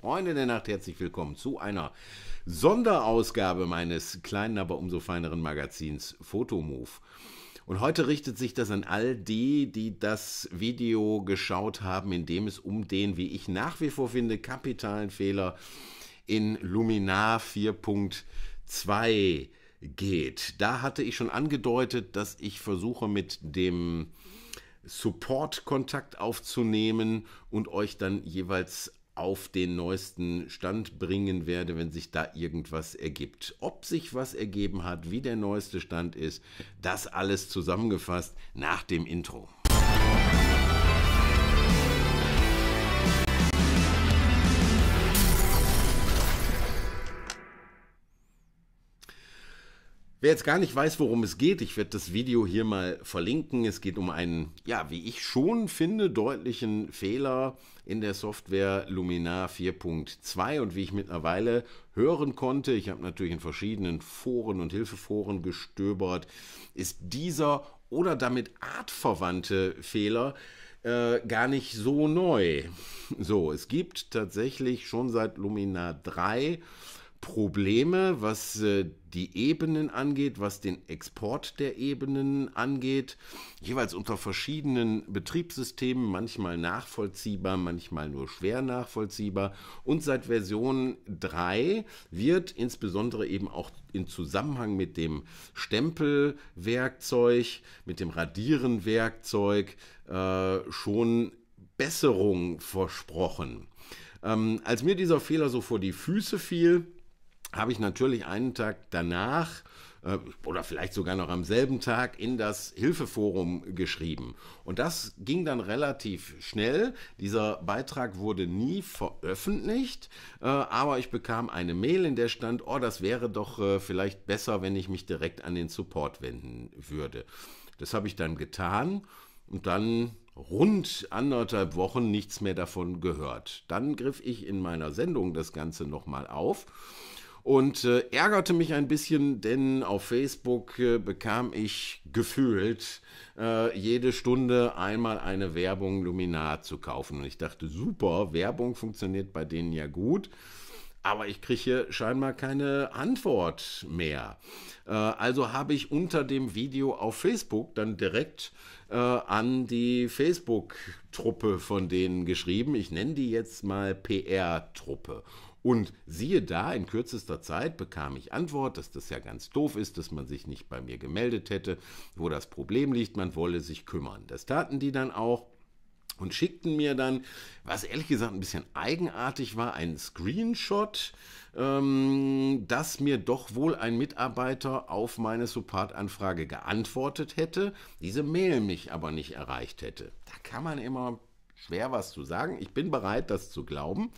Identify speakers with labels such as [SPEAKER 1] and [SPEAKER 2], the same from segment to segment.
[SPEAKER 1] Freunde der Nacht, herzlich willkommen zu einer Sonderausgabe meines kleinen, aber umso feineren Magazins Photomove. Und heute richtet sich das an all die, die das Video geschaut haben, in dem es um den, wie ich nach wie vor finde, kapitalen Fehler in Luminar 4.2 geht. Da hatte ich schon angedeutet, dass ich versuche mit dem Support-Kontakt aufzunehmen und euch dann jeweils auf den neuesten Stand bringen werde, wenn sich da irgendwas ergibt. Ob sich was ergeben hat, wie der neueste Stand ist, das alles zusammengefasst nach dem Intro. Wer jetzt gar nicht weiß, worum es geht, ich werde das Video hier mal verlinken. Es geht um einen, ja, wie ich schon finde, deutlichen Fehler in der Software Luminar 4.2 und wie ich mittlerweile hören konnte, ich habe natürlich in verschiedenen Foren und Hilfeforen gestöbert, ist dieser oder damit artverwandte Fehler äh, gar nicht so neu. So, es gibt tatsächlich schon seit Luminar 3 Probleme, was äh, die Ebenen angeht, was den Export der Ebenen angeht, jeweils unter verschiedenen Betriebssystemen, manchmal nachvollziehbar, manchmal nur schwer nachvollziehbar. Und seit Version 3 wird insbesondere eben auch in Zusammenhang mit dem Stempelwerkzeug, mit dem Radierenwerkzeug äh, schon Besserung versprochen. Ähm, als mir dieser Fehler so vor die Füße fiel, habe ich natürlich einen Tag danach äh, oder vielleicht sogar noch am selben Tag in das Hilfeforum geschrieben. Und das ging dann relativ schnell. Dieser Beitrag wurde nie veröffentlicht, äh, aber ich bekam eine Mail, in der stand, oh, das wäre doch äh, vielleicht besser, wenn ich mich direkt an den Support wenden würde. Das habe ich dann getan und dann rund anderthalb Wochen nichts mehr davon gehört. Dann griff ich in meiner Sendung das Ganze nochmal auf und äh, ärgerte mich ein bisschen, denn auf Facebook äh, bekam ich gefühlt äh, jede Stunde einmal eine Werbung Luminar zu kaufen. Und ich dachte, super, Werbung funktioniert bei denen ja gut. Aber ich kriege hier scheinbar keine Antwort mehr. Äh, also habe ich unter dem Video auf Facebook dann direkt äh, an die Facebook-Truppe von denen geschrieben. Ich nenne die jetzt mal PR-Truppe. Und siehe da, in kürzester Zeit bekam ich Antwort, dass das ja ganz doof ist, dass man sich nicht bei mir gemeldet hätte, wo das Problem liegt, man wolle sich kümmern. Das taten die dann auch und schickten mir dann, was ehrlich gesagt ein bisschen eigenartig war, einen Screenshot, ähm, dass mir doch wohl ein Mitarbeiter auf meine Support-Anfrage geantwortet hätte, diese Mail mich aber nicht erreicht hätte. Da kann man immer schwer was zu sagen. Ich bin bereit, das zu glauben.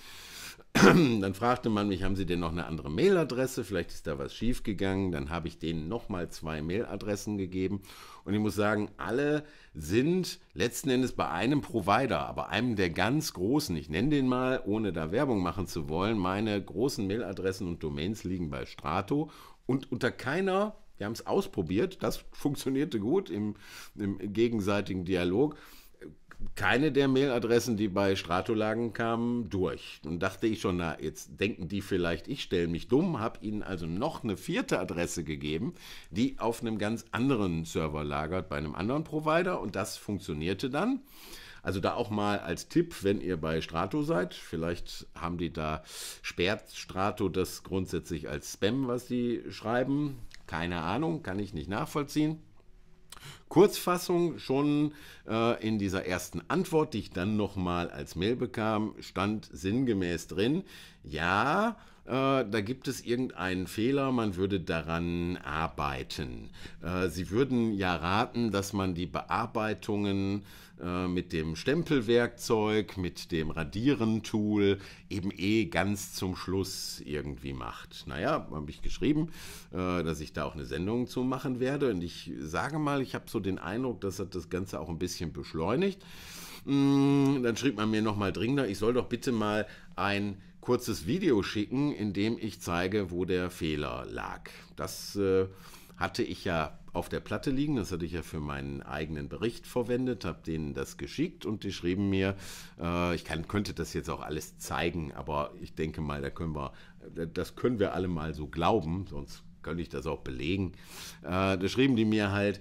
[SPEAKER 1] Dann fragte man mich, haben Sie denn noch eine andere Mailadresse? Vielleicht ist da was schiefgegangen. Dann habe ich denen nochmal zwei Mailadressen gegeben. Und ich muss sagen, alle sind letzten Endes bei einem Provider, aber einem der ganz großen. Ich nenne den mal, ohne da Werbung machen zu wollen. Meine großen Mailadressen und Domains liegen bei Strato. Und unter keiner, wir haben es ausprobiert, das funktionierte gut im, im gegenseitigen Dialog keine der Mailadressen, die bei Strato lagen, kamen, durch. Nun dachte ich schon, na, jetzt denken die vielleicht, ich stelle mich dumm, habe ihnen also noch eine vierte Adresse gegeben, die auf einem ganz anderen Server lagert, bei einem anderen Provider und das funktionierte dann. Also da auch mal als Tipp, wenn ihr bei Strato seid, vielleicht haben die da, sperrt Strato das grundsätzlich als Spam, was sie schreiben. Keine Ahnung, kann ich nicht nachvollziehen. Kurzfassung schon äh, in dieser ersten Antwort, die ich dann nochmal als Mail bekam, stand sinngemäß drin, ja, äh, da gibt es irgendeinen Fehler, man würde daran arbeiten. Äh, sie würden ja raten, dass man die Bearbeitungen äh, mit dem Stempelwerkzeug, mit dem Radierentool eben eh ganz zum Schluss irgendwie macht. Naja, habe ich geschrieben, äh, dass ich da auch eine Sendung zu machen werde. Und ich sage mal, ich habe so den Eindruck, dass hat das Ganze auch ein bisschen beschleunigt. Mm, dann schrieb man mir nochmal dringender, ich soll doch bitte mal ein kurzes Video schicken, in dem ich zeige, wo der Fehler lag. Das äh, hatte ich ja auf der Platte liegen. Das hatte ich ja für meinen eigenen Bericht verwendet, habe denen das geschickt und die schrieben mir, äh, ich kann, könnte das jetzt auch alles zeigen, aber ich denke mal, da können wir, äh, das können wir alle mal so glauben, sonst könnte ich das auch belegen. Äh, da schrieben die mir halt,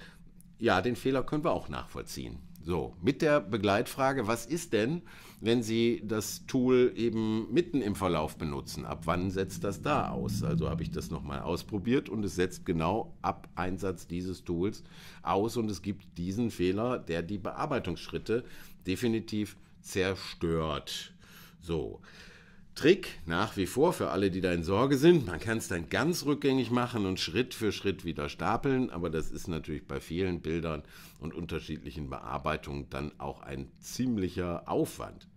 [SPEAKER 1] ja, den Fehler können wir auch nachvollziehen. So, mit der Begleitfrage, was ist denn, wenn Sie das Tool eben mitten im Verlauf benutzen? Ab wann setzt das da aus? Also habe ich das nochmal ausprobiert und es setzt genau ab Einsatz dieses Tools aus und es gibt diesen Fehler, der die Bearbeitungsschritte definitiv zerstört. So, Trick nach wie vor für alle, die da in Sorge sind. Man kann es dann ganz rückgängig machen und Schritt für Schritt wieder stapeln, aber das ist natürlich bei vielen Bildern und unterschiedlichen Bearbeitungen dann auch ein ziemlicher Aufwand.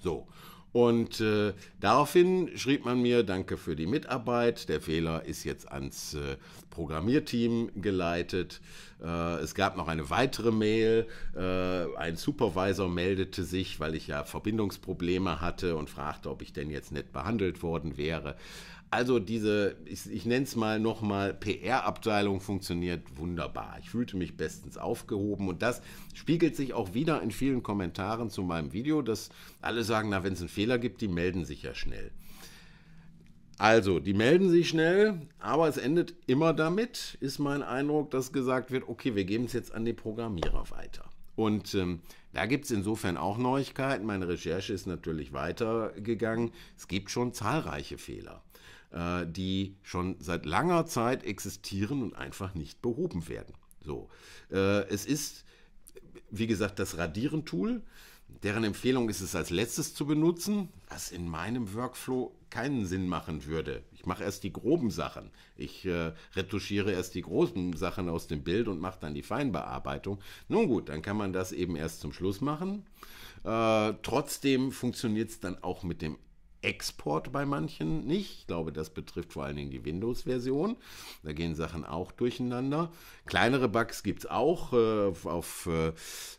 [SPEAKER 1] So, und äh, daraufhin schrieb man mir, danke für die Mitarbeit. Der Fehler ist jetzt ans äh, Programmierteam geleitet. Äh, es gab noch eine weitere Mail. Äh, ein Supervisor meldete sich, weil ich ja Verbindungsprobleme hatte und fragte, ob ich denn jetzt nicht behandelt worden wäre. Also diese, ich, ich nenne es mal nochmal, PR-Abteilung funktioniert wunderbar. Ich fühlte mich bestens aufgehoben und das spiegelt sich auch wieder in vielen Kommentaren zu meinem Video, dass alle sagen, na, wenn es einen Fehler gibt, die melden sich ja schnell. Also, die melden sich schnell, aber es endet immer damit, ist mein Eindruck, dass gesagt wird, okay, wir geben es jetzt an die Programmierer weiter. Und ähm, da gibt es insofern auch Neuigkeiten. Meine Recherche ist natürlich weitergegangen. Es gibt schon zahlreiche Fehler äh, die schon seit langer Zeit existieren und einfach nicht behoben werden. So, äh, es ist, wie gesagt, das Radieren-Tool. Deren Empfehlung ist es als letztes zu benutzen, was in meinem Workflow keinen Sinn machen würde. Ich mache erst die groben Sachen. Ich äh, retuschiere erst die großen Sachen aus dem Bild und mache dann die Feinbearbeitung. Nun gut, dann kann man das eben erst zum Schluss machen. Äh, trotzdem funktioniert es dann auch mit dem Export bei manchen nicht. Ich glaube, das betrifft vor allen Dingen die Windows-Version. Da gehen Sachen auch durcheinander. Kleinere Bugs gibt es auch. Äh, auf äh,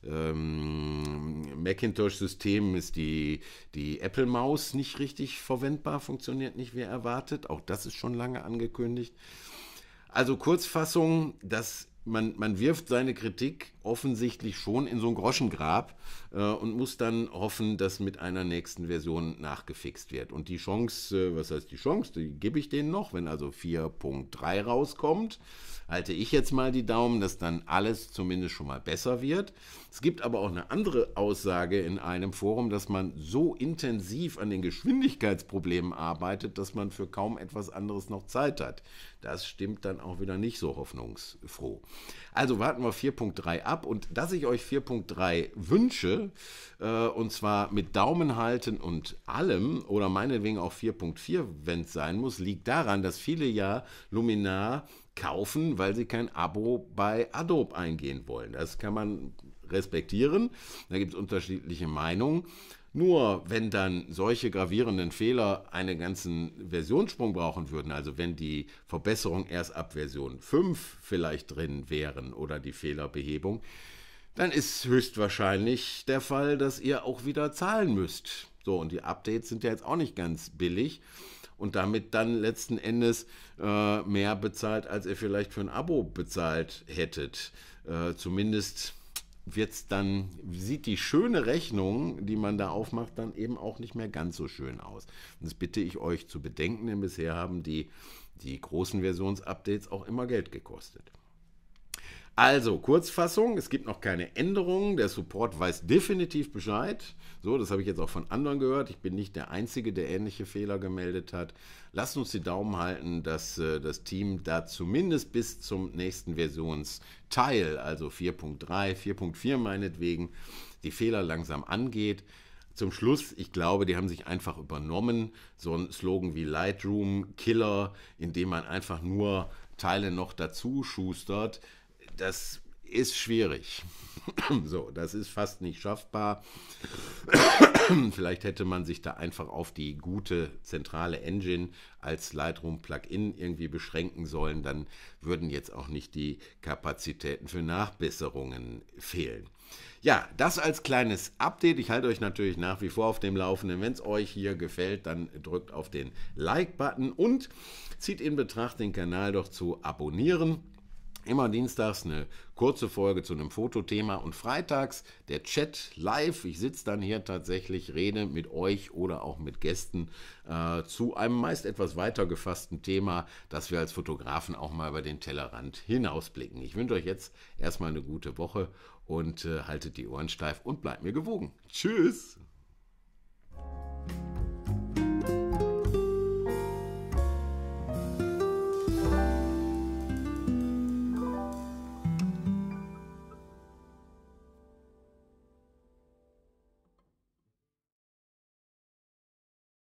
[SPEAKER 1] ähm, Macintosh-Systemen ist die, die Apple-Maus nicht richtig verwendbar, funktioniert nicht wie erwartet. Auch das ist schon lange angekündigt. Also Kurzfassung, dass man, man wirft seine Kritik offensichtlich schon in so ein Groschengrab äh, und muss dann hoffen, dass mit einer nächsten Version nachgefixt wird. Und die Chance, äh, was heißt die Chance, die gebe ich denen noch, wenn also 4.3 rauskommt, halte ich jetzt mal die Daumen, dass dann alles zumindest schon mal besser wird. Es gibt aber auch eine andere Aussage in einem Forum, dass man so intensiv an den Geschwindigkeitsproblemen arbeitet, dass man für kaum etwas anderes noch Zeit hat. Das stimmt dann auch wieder nicht so hoffnungsfroh. Also warten wir 4.3 ab ab und dass ich euch 4.3 wünsche, äh, und zwar mit Daumen halten und allem oder meinetwegen auch 4.4, wenn es sein muss, liegt daran, dass viele ja Luminar kaufen, weil sie kein Abo bei Adobe eingehen wollen. Das kann man respektieren. Da gibt es unterschiedliche Meinungen. Nur wenn dann solche gravierenden Fehler einen ganzen Versionssprung brauchen würden, also wenn die Verbesserung erst ab Version 5 vielleicht drin wären oder die Fehlerbehebung, dann ist höchstwahrscheinlich der Fall, dass ihr auch wieder zahlen müsst. So, und die Updates sind ja jetzt auch nicht ganz billig und damit dann letzten Endes äh, mehr bezahlt, als ihr vielleicht für ein Abo bezahlt hättet. Äh, zumindest wird's dann, sieht die schöne Rechnung, die man da aufmacht, dann eben auch nicht mehr ganz so schön aus. Und das bitte ich euch zu bedenken, denn bisher haben die, die großen Versionsupdates auch immer Geld gekostet. Also, Kurzfassung, es gibt noch keine Änderungen. Der Support weiß definitiv Bescheid. So, das habe ich jetzt auch von anderen gehört. Ich bin nicht der Einzige, der ähnliche Fehler gemeldet hat. Lasst uns die Daumen halten, dass äh, das Team da zumindest bis zum nächsten Versionsteil, also 4.3, 4.4 meinetwegen, die Fehler langsam angeht. Zum Schluss, ich glaube, die haben sich einfach übernommen. So ein Slogan wie Lightroom Killer, indem man einfach nur Teile noch dazu schustert das ist schwierig. so, das ist fast nicht schaffbar. Vielleicht hätte man sich da einfach auf die gute zentrale Engine als Lightroom Plugin irgendwie beschränken sollen, dann würden jetzt auch nicht die Kapazitäten für Nachbesserungen fehlen. Ja, das als kleines Update. Ich halte euch natürlich nach wie vor auf dem Laufenden. Wenn es euch hier gefällt, dann drückt auf den Like-Button und zieht in Betracht, den Kanal doch zu abonnieren. Immer dienstags eine kurze Folge zu einem Fotothema und freitags der Chat live. Ich sitze dann hier tatsächlich, rede mit euch oder auch mit Gästen äh, zu einem meist etwas weiter gefassten Thema, dass wir als Fotografen auch mal über den Tellerrand hinausblicken. Ich wünsche euch jetzt erstmal eine gute Woche und äh, haltet die Ohren steif und bleibt mir gewogen. Tschüss!